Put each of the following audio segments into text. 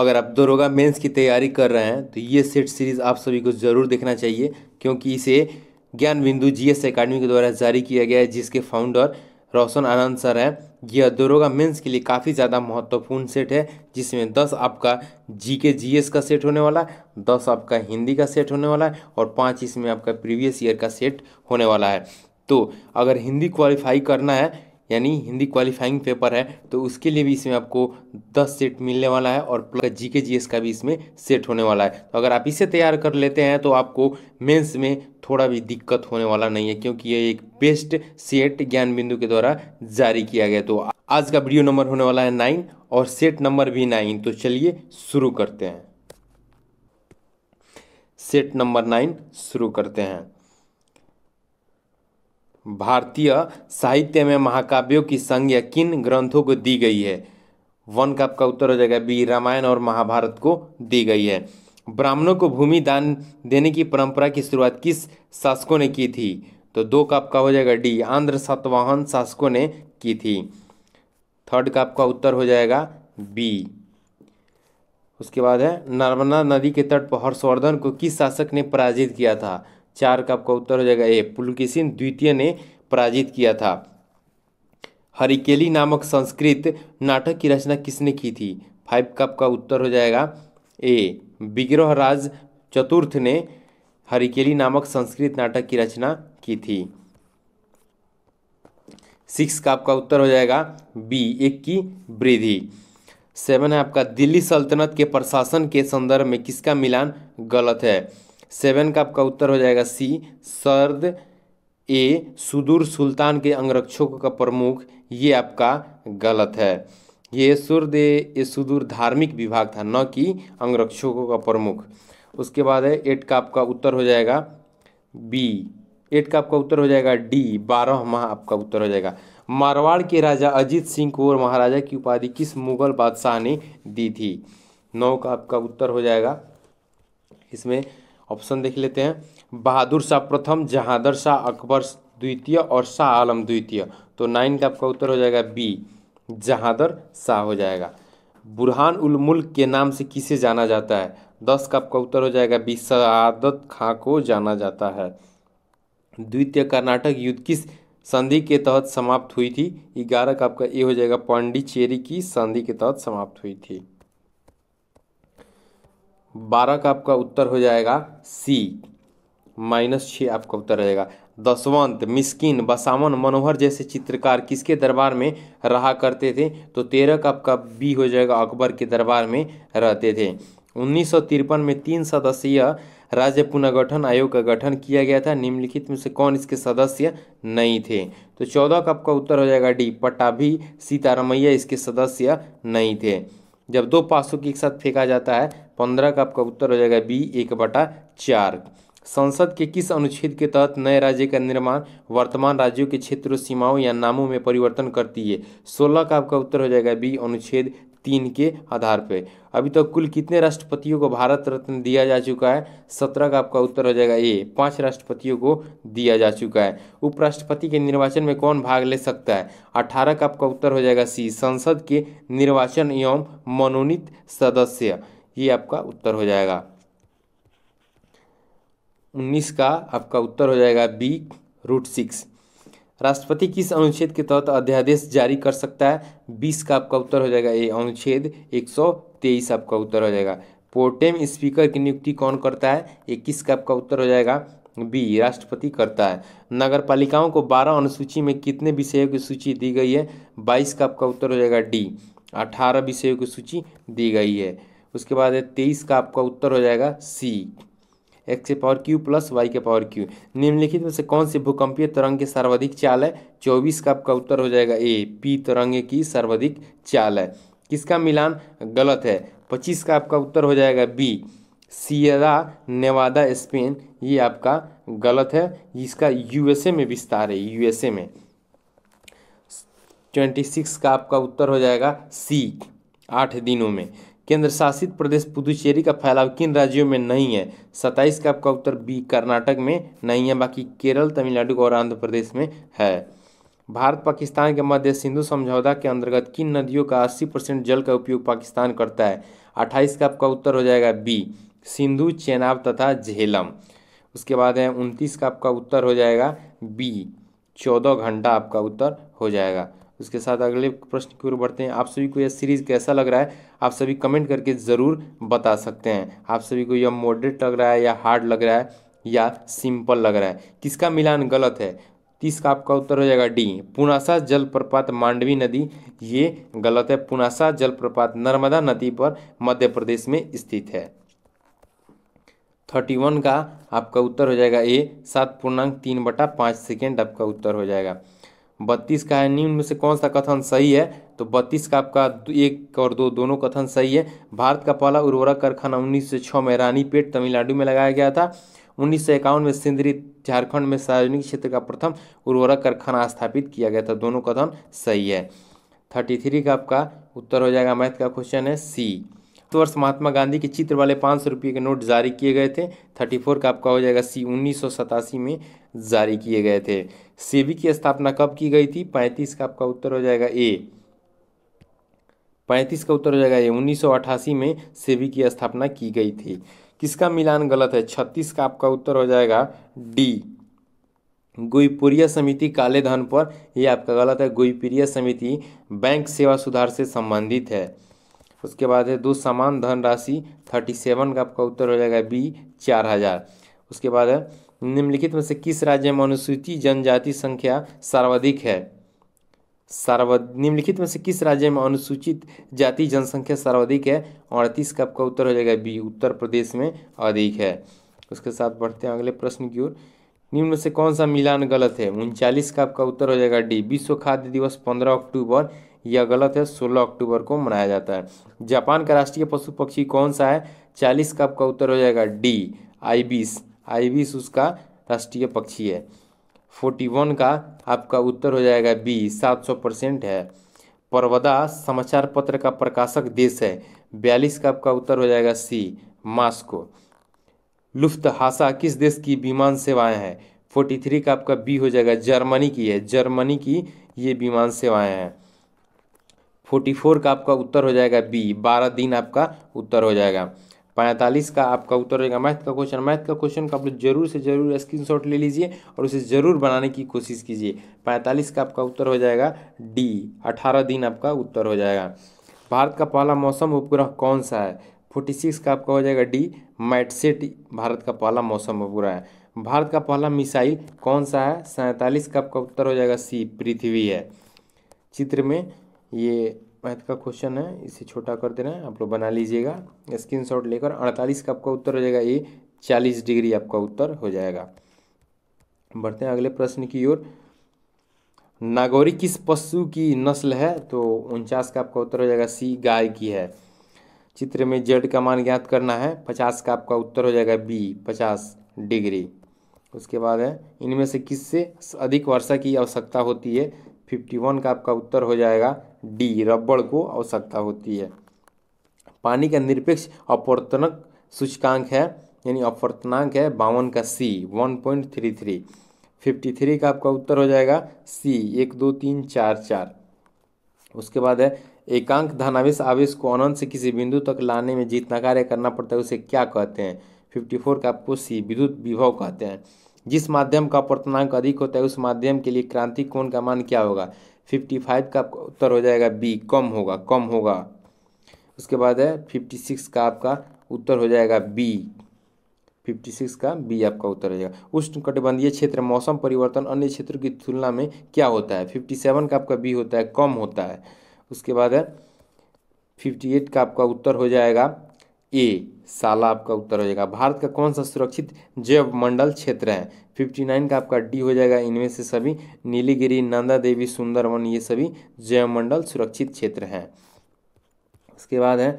अगर आप दरोगा मेंस की तैयारी कर रहे हैं तो ये सेट सीरीज़ आप सभी को ज़रूर देखना चाहिए क्योंकि इसे ज्ञान बिंदु जी एस अकाडमी के द्वारा जारी किया गया है जिसके फाउंडर रोशन आनंद सर हैं यह दरोगा मेंस के लिए काफ़ी ज़्यादा महत्वपूर्ण सेट है जिसमें दस आपका जी के जी एस का सेट होने वाला है दस आपका हिंदी का सेट होने वाला है और पाँच इसमें आपका प्रीवियस ईयर का सेट होने वाला है तो अगर हिंदी क्वालिफाई करना है यानी हिंदी क्वालिफाइंग पेपर है तो उसके लिए भी इसमें आपको दस सेट मिलने वाला है और प्लस जी के जी एस का भी इसमें सेट होने वाला है तो अगर आप इसे तैयार कर लेते हैं तो आपको मेंस में थोड़ा भी दिक्कत होने वाला नहीं है क्योंकि ये एक बेस्ट सेट ज्ञान बिंदु के द्वारा जारी किया गया तो आज का वीडियो नंबर होने वाला है नाइन और सेट नंबर भी नाइन तो चलिए शुरू करते हैं सेट नंबर नाइन शुरू करते हैं भारतीय साहित्य में महाकाव्यों की संज्ञा किन ग्रंथों को दी गई है वन का आपका उत्तर हो जाएगा बी रामायण और महाभारत को दी गई है ब्राह्मणों को भूमि दान देने की परंपरा की शुरुआत किस शासकों ने की थी तो दो का आपका हो जाएगा डी आंध्र सतवाहन शासकों ने की थी थर्ड का आपका उत्तर हो जाएगा बी उसके बाद है नर्मदा नदी के तट पर हर्षवर्धन को किस शासक ने पराजित किया था चार का आपका उत्तर हो जाएगा ए पुलकिसिन द्वितीय ने पराजित किया था हरिकेली नामक संस्कृत नाटक की रचना किसने की थी फाइव का आपका उत्तर हो जाएगा ए विग्रहराज राज चतुर्थ ने हरिकेली नामक संस्कृत नाटक की रचना की थी सिक्स का आपका उत्तर हो जाएगा बी एक की वृद्धि सेवन है आपका दिल्ली सल्तनत के प्रशासन के संदर्भ में किसका मिलान गलत है सेवन का आपका उत्तर हो जाएगा सी सर्द ए सुदूर सुल्तान के अंगरक्षकों का प्रमुख ये आपका गलत है ये सुरद ये सुदूर धार्मिक विभाग था न कि अंगरक्षकों का प्रमुख उसके बाद है एट का आपका उत्तर हो जाएगा बी एट का आपका उत्तर हो जाएगा डी बारह माह आपका उत्तर हो जाएगा मारवाड़ के राजा अजीत सिंह को और महाराजा की उपाधि किस मुगल बादशाह ने दी थी नौ का आपका उत्तर हो जाएगा इसमें ऑप्शन देख लेते हैं बहादुर शाह प्रथम जहादर शाह अकबर द्वितीय और शाह आलम द्वितीय तो नाइन का आपका उत्तर हो जाएगा बी जहादर शाह हो जाएगा बुरहान उल मुल्क के नाम से किसे जाना जाता है दस का आपका उत्तर हो जाएगा बी सदत खां को जाना जाता है द्वितीय कर्नाटक युद्ध किस संधि के तहत समाप्त हुई थी ग्यारह का आपका ए हो जाएगा पांडिचेरी की संधि के तहत समाप्त हुई थी बारह का आपका उत्तर हो जाएगा सी माइनस छः आपका उत्तर रहेगा दसवंत मिस्किन बसामन मनोहर जैसे चित्रकार किसके दरबार में रहा करते थे तो तेरह का आपका बी हो जाएगा अकबर के दरबार में रहते थे उन्नीस में तीन सदस्यीय राज्य पुनर्गठन आयोग का गठन किया गया था निम्नलिखित में से कौन इसके सदस्य नहीं थे तो चौदह का आपका उत्तर हो जाएगा डी पट्टाभी सीतारामैया इसके सदस्य नहीं थे जब दो पासों के एक साथ फेंका जाता है पंद्रह का आपका उत्तर हो जाएगा बी एक बटा चार संसद के किस अनुच्छेद के तहत नए राज्य का निर्माण वर्तमान राज्यों के क्षेत्रों सीमाओं या नामों में परिवर्तन करती है सोलह का आपका उत्तर हो जाएगा बी अनुच्छेद तीन के आधार पर अभी तक तो कुल कितने राष्ट्रपतियों को भारत रत्न दिया जा चुका है सत्रह का आपका उत्तर हो जाएगा ए पांच राष्ट्रपतियों को दिया जा चुका है उपराष्ट्रपति के निर्वाचन में कौन भाग ले सकता है अठारह का आपका उत्तर हो जाएगा सी संसद के निर्वाचन एवं मनोनीत सदस्य ये आपका उत्तर हो जाएगा उन्नीस का आपका उत्तर हो जाएगा बी रूट सिक्स राष्ट्रपति किस अनुच्छेद के तहत तो अध्यादेश जारी कर सकता है बीस का आपका उत्तर हो जाएगा ए अनुच्छेद एक सौ तेईस आपका उत्तर हो जाएगा पोर्टेम स्पीकर की नियुक्ति कौन करता है इक्कीस का आपका उत्तर हो जाएगा बी राष्ट्रपति करता है नगर पालिकाओं को बारह अनुसूची में कितने विषयों की सूची दी गई है बाईस का आपका उत्तर हो जाएगा डी अठारह विषयों की सूची दी गई है उसके बाद है तेईस का आपका उत्तर हो जाएगा सी एक्स के पावर क्यू प्लस वाई के पावर क्यू निम्नलिखित में से कौन से भूकंपीय तरंग के सर्वाधिक चाल है चौबीस का आपका उत्तर हो जाएगा ए पी तरंग की सर्वाधिक चाल है किसका मिलान गलत है पच्चीस का आपका उत्तर हो जाएगा बी सियरा नेवादा स्पेन ये आपका गलत है इसका यूएसए में विस्तार है यूएसए में ट्वेंटी सिक्स का आपका उत्तर हो जाएगा सी आठ दिनों में केंद्र शासित प्रदेश पुदुचेरी का फैलाव किन राज्यों में नहीं है सत्ताईस का आपका उत्तर बी कर्नाटक में नहीं है बाकी केरल तमिलनाडु और आंध्र प्रदेश में है भारत पाकिस्तान के मध्य सिंधु समझौता के अंतर्गत किन नदियों का 80 परसेंट जल का उपयोग पाकिस्तान करता है 28 का आपका उत्तर हो जाएगा बी सिंधु चेनाब तथा झेलम उसके बाद है उनतीस का आपका उत्तर हो जाएगा बी चौदह घंटा आपका उत्तर हो जाएगा उसके साथ अगले प्रश्न की ओर बढ़ते हैं आप सभी को यह सीरीज़ कैसा लग रहा है आप सभी कमेंट करके ज़रूर बता सकते हैं आप सभी को यह मॉडरेट लग रहा है या हार्ड लग रहा है या सिंपल लग रहा है किसका मिलान गलत है इसका आपका उत्तर हो जाएगा डी पुनासा जलप्रपात मांडवी नदी ये गलत है पुनासा जलप्रपात नर्मदा नदी पर मध्य प्रदेश में स्थित है थर्टी वन का आपका उत्तर हो जाएगा ए सात पूर्णांक तीन बटा पाँच सेकेंड आपका उत्तर हो जाएगा बत्तीस का है निम्न में से कौन सा कथन सही है तो बत्तीस का आपका एक और दो दोनों कथन सही है भारत का पहला उर्वरक कारखाना उन्नीस सौ छः में रानीपेट तमिलनाडु में लगाया गया था उन्नीस सौ इक्यावन में सिंदरी झारखंड में सार्वजनिक क्षेत्र का प्रथम उर्वरक कारखाना स्थापित किया गया था दोनों कथन सही है थर्टी थ्री का आपका उत्तर हो जाएगा मैथ का क्वेश्चन है सी वर्ष महात्मा गांधी के चित्र वाले पाँच सौ रुपये के नोट जारी किए गए थे थर्टी फोर का आपका हो जाएगा सी उन्नीस सौ सतासी में जारी किए गए थे सेबी की स्थापना कब की गई थी पैंतीस का आपका उत्तर हो जाएगा ए पैंतीस का उत्तर हो जाएगा ए उन्नीस में सेबी की स्थापना की गई थी किसका मिलान गलत है छत्तीस का आपका उत्तर हो जाएगा डी गोईपुरिया समिति काले धन पर यह आपका गलत है गोईपुरिया समिति बैंक सेवा सुधार से संबंधित है उसके बाद है दो समान धन राशि थर्टी सेवन का आपका उत्तर हो जाएगा बी चार हज़ार उसके बाद है निम्नलिखित में से किस राज्य में अनुसूचित जनजाति संख्या सर्वाधिक है सर्व निम्नलिखित में से किस राज्य में अनुसूचित जाति जनसंख्या सर्वाधिक है अड़तीस का आपका उत्तर हो जाएगा बी उत्तर प्रदेश में अधिक है उसके साथ बढ़ते हैं अगले प्रश्न की ओर निम्न में से कौन सा मिलान गलत है उनचालीस का आपका उत्तर हो जाएगा डी विश्व खाद्य दिवस पंद्रह अक्टूबर यह गलत है 16 अक्टूबर को मनाया जाता है जापान का राष्ट्रीय पशु पक्षी कौन सा है चालीस का आपका उत्तर हो जाएगा डी आईबीस आईबीस उसका राष्ट्रीय पक्षी है फोर्टी वन का आपका उत्तर हो जाएगा बी सात सौ परसेंट है परवदा समाचार पत्र का प्रकाशक देश है बयालीस का आपका उत्तर हो जाएगा सी मास्को लुफ्तहासा किस देश की विमान सेवाएं हैं फोर्टी थ्री का आपका बी हो जाएगा जर्मनी की है जर्मनी की ये विमान सेवाएं हैं फोर्टी फोर का आपका उत्तर हो जाएगा बी बारह दिन आपका उत्तर हो जाएगा पैंतालीस का आपका उत्तर रहेगा मैथ का क्वेश्चन मैथ का क्वेश्चन का आप लोग जरूर से जरूर स्क्रीनशॉट ले लीजिए और उसे ज़रूर बनाने की कोशिश कीजिए पैंतालीस का आपका उत्तर हो जाएगा डी अठारह दिन आपका उत्तर हो जाएगा भारत का पहला मौसम उपग्रह कौन सा है फोर्टी सिक्स का आपका हो जाएगा डी मैटसेट भारत का पहला मौसम उपग्रह है भारत का पहला मिसाइल कौन सा है सैंतालीस का आपका उत्तर हो जाएगा सी पृथ्वी है चित्र में ये मैथ का क्वेश्चन है इसे छोटा कर दे रहे हैं आप लोग बना लीजिएगा स्क्रीन शॉट लेकर अड़तालीस का आपका उत्तर हो जाएगा ये चालीस डिग्री आपका उत्तर हो जाएगा बढ़ते हैं अगले प्रश्न की ओर नागौरी किस पशु की नस्ल है तो उनचास का आपका उत्तर हो जाएगा सी गाय की है चित्र में जेड का मान ज्ञात करना है पचास का आपका उत्तर हो जाएगा बी पचास डिग्री उसके बाद है इनमें से किससे अधिक वर्षा की आवश्यकता होती है फिफ्टी वन का आपका उत्तर हो जाएगा डी रबड़ को आवश्यकता होती है पानी का निरपेक्ष अपवर्तनक सूचकांक है यानी अपवर्तनांक है बावन का C one point three three fifty three का आपका उत्तर हो जाएगा सी एक दो तीन चार चार उसके बाद है एकांक धनावेश आवेश को अनंत से किसी बिंदु तक लाने में जितना कार्य करना पड़ता है उसे क्या कहते हैं फिफ्टी फोर का आपको सी विद्युत विभव कहते हैं जिस माध्यम का अपवर्तनांक अधिक होता है उस माध्यम के लिए क्रांतिक कोण का मान क्या होगा फिफ्टी फाइव का आपका उत्तर हो जाएगा बी कम होगा कम होगा उसके बाद है फिफ्टी सिक्स का आपका उत्तर हो जाएगा बी फिफ्टी सिक्स का बी आपका उत्तर हो जाएगा उष्ण कटिबंधीय क्षेत्र मौसम परिवर्तन अन्य क्षेत्रों की तुलना में क्या होता है फिफ्टी सेवन का आपका बी होता है कम होता है उसके बाद है फिफ्टी एट का आपका उत्तर हो जाएगा ए साला आपका उत्तर हो जाएगा भारत का कौन सा सुरक्षित जैव मंडल क्षेत्र है फिफ्टी नाइन का आपका डी हो जाएगा इनमें से सभी नीलीगिरी नंदा देवी सुंदरवन ये सभी जयमंडल सुरक्षित क्षेत्र हैं उसके बाद है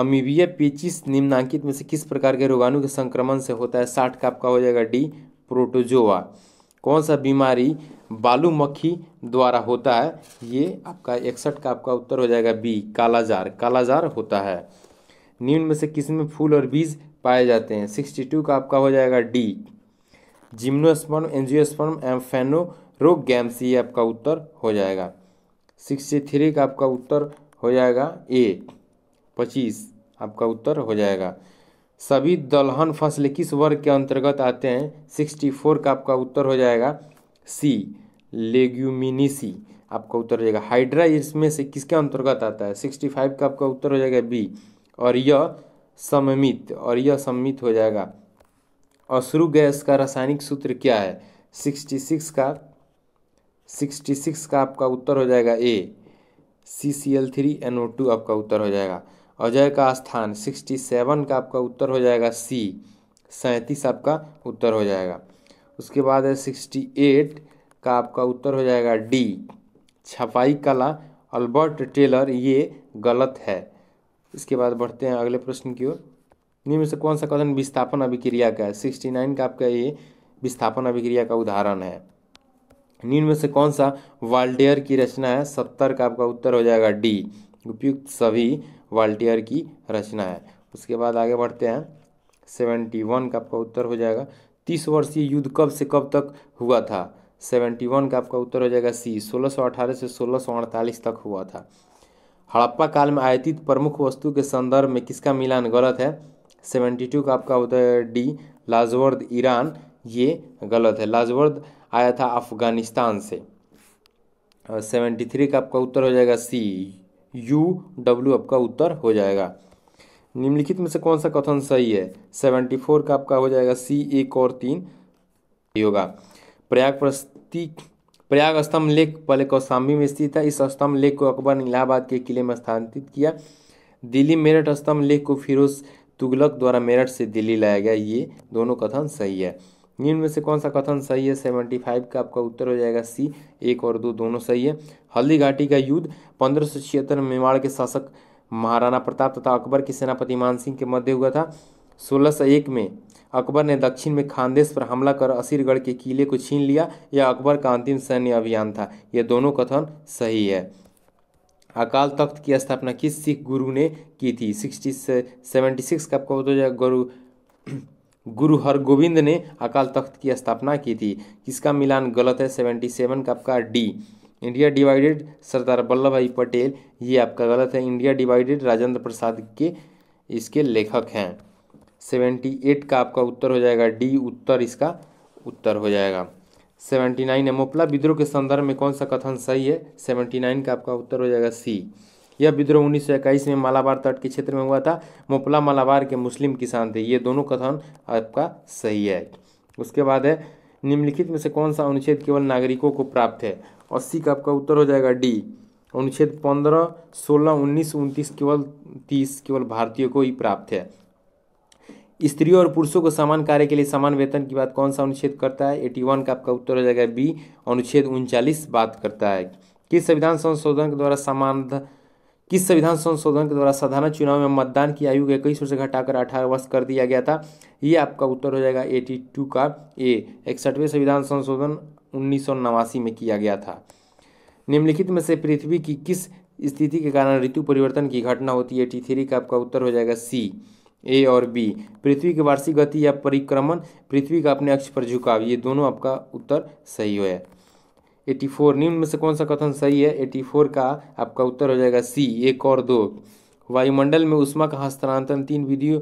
अमीबिया पेचिस निम्नांकित में से किस प्रकार के रोगाणु के संक्रमण से होता है साठ का आपका हो जाएगा डी प्रोटोजोवा कौन सा बीमारी बालू मक्खी द्वारा होता है ये आपका इकसठ का आपका उत्तर हो जाएगा बी कालाजार कालाजार होता है नीम में से किस में फूल और बीज पाए जाते हैं सिक्सटी टू का आपका हो जाएगा डी जिम्नोस्पर्म एंजियोस्पर्म एम गैम्स ये आपका उत्तर हो जाएगा सिक्सटी थ्री का आपका उत्तर हो जाएगा ए पच्चीस आपका उत्तर हो जाएगा सभी दलहन फसल किस वर्ग के अंतर्गत आते हैं सिक्सटी फोर का आपका उत्तर हो जाएगा सी लेग्यूमिनीसी आपका उत्तर हो जाएगा हाइड्रा इसमें से किसके अंतर्गत आता है सिक्सटी फाइव का आपका उत्तर हो जाएगा बी और यह सममित और यह सम्मित हो जाएगा अश्रु गैस का रासायनिक सूत्र क्या है सिक्सटी सिक्स का सिक्सटी सिक्स का आपका उत्तर हो जाएगा A C C L three N O two आपका उत्तर हो जाएगा अजय का स्थान सिक्सटी सेवन का आपका उत्तर हो जाएगा सी सैंतीस आपका उत्तर हो जाएगा उसके बाद है सिक्सटी एट का आपका उत्तर हो जाएगा डी छपाई कला अल्बर्ट टेलर ये गलत है इसके बाद बढ़ते हैं अगले प्रश्न की ओर निम्न से कौन सा कथन विस्थापन अभिक्रिया का है सिक्सटी नाइन का आपका ये विस्थापन अभिक्रिया का उदाहरण है निम्न में से कौन सा वाल्टेयर की रचना है सत्तर का आपका उत्तर हो जाएगा डी उपयुक्त सभी वाल्टेयर की रचना है उसके बाद आगे बढ़ते हैं सेवेंटी वन का आपका उत्तर हो जाएगा तीस वर्षीय युद्ध कब से कब तक हुआ था सेवेंटी वन का आपका उत्तर हो जाएगा सी सोलह सौ अठारह से सोलह सौ अड़तालीस तक हुआ था हड़प्पा काल में आयतित प्रमुख वस्तु के संदर्भ में किसका मिलान गलत है सेवेंटी टू का आपका होता है डी लाजवर्द ईरान ये गलत है लाजवर्द आया था अफ़गानिस्तान से और सेवेंटी थ्री का आपका उत्तर हो जाएगा सी यू डब्ल्यू आपका उत्तर हो जाएगा निम्नलिखित में से कौन सा कथन सही है सेवेंटी फोर का आपका हो जाएगा सी एक और तीन होगा प्रयाग प्रस्ती प्रयाग स्तंभ लेख पहले कौशाम्बी में स्थित था इस स्तंभ लेख को अकबर ने इलाहाबाद के किले में स्थानांतरित किया दिल्ली मेरठ स्तंभ लेख को फिरोज तुगलक द्वारा मेरठ से दिल्ली लाया गया ये दोनों कथन सही है निम्न में से कौन सा कथन सही है सेवेंटी फाइव का आपका उत्तर हो जाएगा सी एक और दो दोनों सही है हल्दी घाटी का युद्ध पंद्रह सौ छिहत्तर मेवाड़ के शासक महाराणा प्रताप तथा अकबर के सेनापति मान सिंह के मध्य हुआ था सोलह सौ एक में अकबर ने दक्षिण में खानदेश पर हमला कर असीरगढ़ के किले को छीन लिया यह अकबर का अंतिम सैन्य अभियान था यह दोनों कथन सही है अकाल तख्त की स्थापना किस सिख गुरु ने की थी सिक्सटी सेवेंटी सिक्स का आपको बताया गुरु गुरु हरगोविंद ने अकाल तख्त की स्थापना की थी किसका मिलान गलत है सेवेंटी सेवन का आपका D India divided Sardar Vallabh Bhai Patel ये आपका गलत है इंडिया डिवाइडेड राजेंद्र प्रसाद के इसके लेखक हैं सेवेंटी एट का आपका उत्तर हो जाएगा डी उत्तर इसका उत्तर हो जाएगा सेवेंटी नाइन है मोपला विद्रोह के संदर्भ में कौन सा कथन सही है सेवेंटी नाइन का आपका उत्तर हो जाएगा सी यह विद्रोह उन्नीस में मालाबार तट के क्षेत्र में हुआ था मोपला मालाबार के मुस्लिम किसान थे ये दोनों कथन आपका सही है उसके बाद है निम्नलिखित में से कौन सा अनुच्छेद केवल नागरिकों को प्राप्त है अस्सी का आपका उत्तर हो जाएगा डी अनुच्छेद पंद्रह सोलह उन्नीस उनतीस केवल तीस केवल भारतीयों को ही प्राप्त है स्त्रियों और पुरुषों को समान कार्य के लिए समान वेतन की बात कौन सा अनुच्छेद करता है एटी वन का आपका उत्तर हो जाएगा बी अनुच्छेद उनचालीस बात करता है किस संविधान संशोधन के द्वारा समान किस संविधान संशोधन के द्वारा साधारण चुनाव में मतदान की आयु के इक्कीस वर्ष से घटाकर अठारह वर्ष कर दिया गया था ये आपका उत्तर हो जाएगा एटी टू का ए इकसठवें संविधान संशोधन उन्नीस में किया गया था निम्नलिखित में से पृथ्वी की किस स्थिति के कारण ऋतु परिवर्तन की घटना होती है एटी थ्री का आपका उत्तर हो जाएगा सी ए और बी पृथ्वी की वार्षिक गति या परिक्रमण पृथ्वी का अपने अक्ष पर झुकाव ये दोनों आपका उत्तर सही है एटी फोर निम्न में से कौन सा कथन सही है एटी फोर का आपका उत्तर हो जाएगा सी एक और दो वायुमंडल में उष्मा का हस्तांतरण तीन विधियों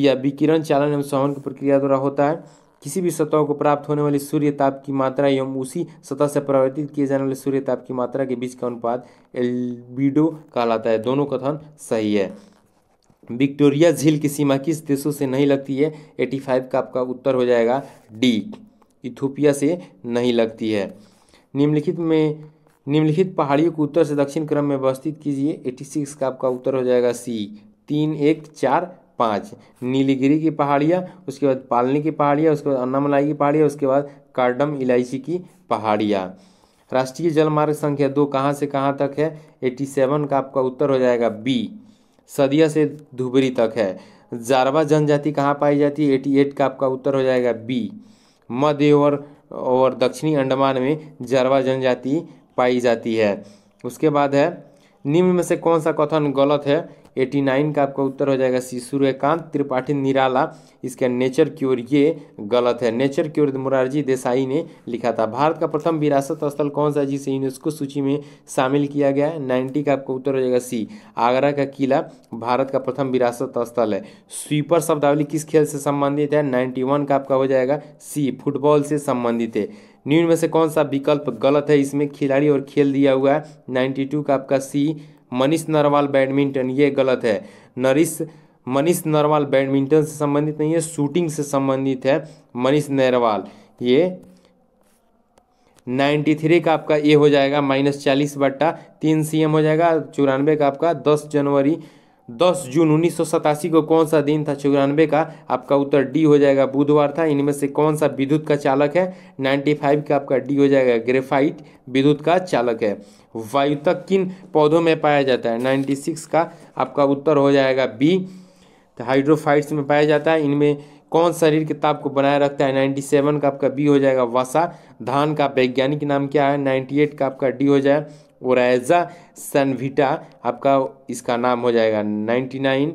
या विकिरण चालन एवं सहन की प्रक्रिया द्वारा होता है किसी भी सतह को प्राप्त होने वाली सूर्य ताप की मात्रा एवं उसी सतह से परिवर्तित किए जाने वाले सूर्य ताप की मात्रा के बीच का अनुपात एल्बिडो कहलाता है दोनों कथन सही है विक्टोरिया झील की सीमा किस देशों से नहीं लगती है फाइव का आपका उत्तर हो जाएगा डी इथोपिया से नहीं लगती है निम्नलिखित में निम्नलिखित पहाड़ियों को उत्तर से दक्षिण क्रम में व्यवस्थित कीजिए सिक्स का आपका उत्तर हो जाएगा सी तीन एक चार पाँच नीलीगिरी की पहाड़ियाँ उसके बाद पालनी की पहाड़ियाँ उसके बाद अन्नामलाई की पहाड़ियाँ उसके बाद कार्डम इलायची की पहाड़ियाँ राष्ट्रीय जलमार्ग संख्या दो कहाँ से कहाँ तक है सेवन का आपका उत्तर हो जाएगा बी सदिया से धुबरी तक है जारवा जनजाति कहाँ पाई जाती है एटी एट का आपका उत्तर हो जाएगा बी मध्य और और दक्षिणी अंडमान में जारवा जनजाति पाई जाती है उसके बाद है निम्न में से कौन सा कथन गलत है एटी नाइन का आपका उत्तर हो जाएगा सी सूर्यकांत त्रिपाठी निराला इसका नेचर क्योर ये गलत है नेचर क्योर मुरारजी देसाई ने लिखा था भारत का प्रथम विरासत स्थल कौन सा जिसे यूनेस्को सूची में शामिल किया गया है नाइन्टी का आपका उत्तर हो जाएगा सी आगरा का किला भारत का प्रथम विरासत स्थल है स्वीपर शब्दावली किस खेल से संबंधित है नाइन्टी वन का आपका हो जाएगा सी फुटबॉल से संबंधित है न्यून में से कौन सा विकल्प गलत है इसमें खिलाड़ी और खेल दिया हुआ है नाइन्टी टू का आपका सी मनीष नरवाल बैडमिंटन ये गलत है नरिश मनीष नरवाल बैडमिंटन से संबंधित नहीं है शूटिंग से संबंधित है मनीष नरवाल ये नाइन्टी थ्री का आपका ए हो जाएगा माइनस चालीस बट्टा तीन सी हो जाएगा चौरानवे का आपका दस जनवरी दस जून उन्नीस को कौन सा दिन था चौरानवे का आपका उत्तर डी हो जाएगा बुधवार था इनमें से कौन सा विद्युत का चालक है 95 का आपका डी हो जाएगा ग्रेफाइट विद्युत का चालक है वायु तक किन पौधों में पाया जाता है नाइन्टी सिक्स का आपका उत्तर हो जाएगा बी तो हाइड्रोफाइट्स में पाया जाता है इनमें कौन शरीर के ताप को बनाए रखता है नाइन्टी सेवन का आपका बी हो जाएगा वसा धान का वैज्ञानिक नाम क्या है नाइन्टी एट का आपका डी हो जाए ओराइजा सनविटा आपका इसका नाम हो जाएगा नाइन्टी नाइन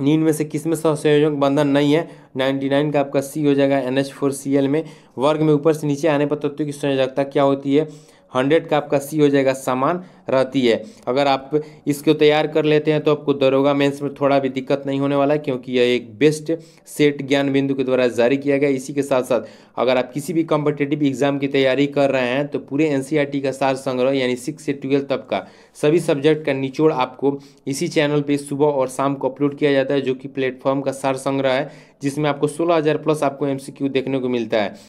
नींद में से किसमें सहसंयोजक बंधन नहीं है 99 का आपका सी हो जाएगा N H four C L में वर्ग में ऊपर से नीचे आने पर तत्व की संयोजकता क्या होती है हंड्रेड का आपका सी हो जाएगा समान रहती है अगर आप इसको तैयार कर लेते हैं तो आपको दरोगा मेंस में थोड़ा भी दिक्कत नहीं होने वाला है क्योंकि यह एक बेस्ट सेट ज्ञान बिंदु के द्वारा जारी किया गया इसी के साथ साथ अगर आप किसी भी कॉम्पिटेटिव एग्जाम की तैयारी कर रहे हैं तो पूरे एन e का सार संग्रह यानी सिक्स से ट्वेल्व तक का सभी सब्जेक्ट का निचोड़ आपको इसी चैनल पर सुबह और शाम को अपलोड किया जाता है जो कि प्लेटफॉर्म का सार संग्रह है जिसमें आपको सोलह हज़ार प्लस आपको एम देखने को मिलता है